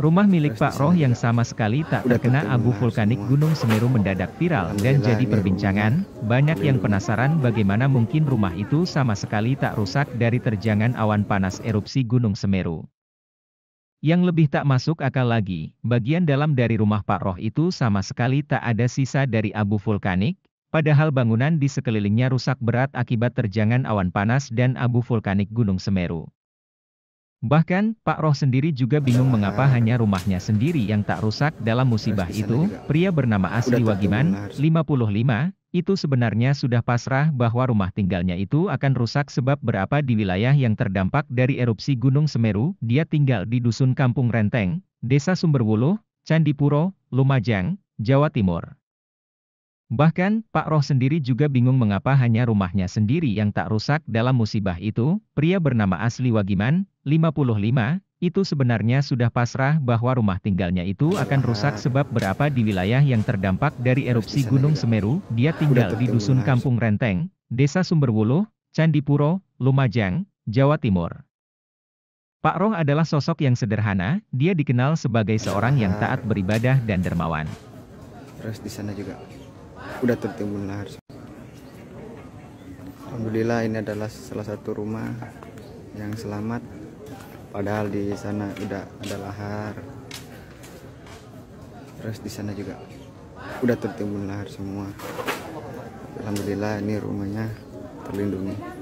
Rumah milik Pak Roh yang sama sekali tak terkena abu vulkanik Gunung Semeru mendadak viral dan jadi perbincangan, banyak yang penasaran bagaimana mungkin rumah itu sama sekali tak rusak dari terjangan awan panas erupsi Gunung Semeru. Yang lebih tak masuk akal lagi, bagian dalam dari rumah Pak Roh itu sama sekali tak ada sisa dari abu vulkanik, padahal bangunan di sekelilingnya rusak berat akibat terjangan awan panas dan abu vulkanik Gunung Semeru. Bahkan, Pak Roh sendiri juga bingung mengapa ah. hanya rumahnya sendiri yang tak rusak dalam musibah itu. Pria bernama Asli Wagiman, 55, itu sebenarnya sudah pasrah bahwa rumah tinggalnya itu akan rusak sebab berapa di wilayah yang terdampak dari erupsi Gunung Semeru, dia tinggal di Dusun Kampung Renteng, Desa Sumberwuluh, Candipuro, Lumajang, Jawa Timur. Bahkan, Pak Roh sendiri juga bingung mengapa hanya rumahnya sendiri yang tak rusak dalam musibah itu, pria bernama asli Wagiman, 55, itu sebenarnya sudah pasrah bahwa rumah tinggalnya itu akan rusak sebab berapa di wilayah yang terdampak dari erupsi Gunung Semeru, dia tinggal di Dusun Kampung Renteng, Desa Sumberwuluh, Candipuro, Lumajang, Jawa Timur. Pak Roh adalah sosok yang sederhana, dia dikenal sebagai seorang yang taat beribadah dan dermawan. Terus di sana juga udah tertimbun lahar Alhamdulillah ini adalah salah satu rumah yang selamat padahal di sana udah ada lahar terus di sana juga udah tertimbun lahar semua Alhamdulillah ini rumahnya terlindungi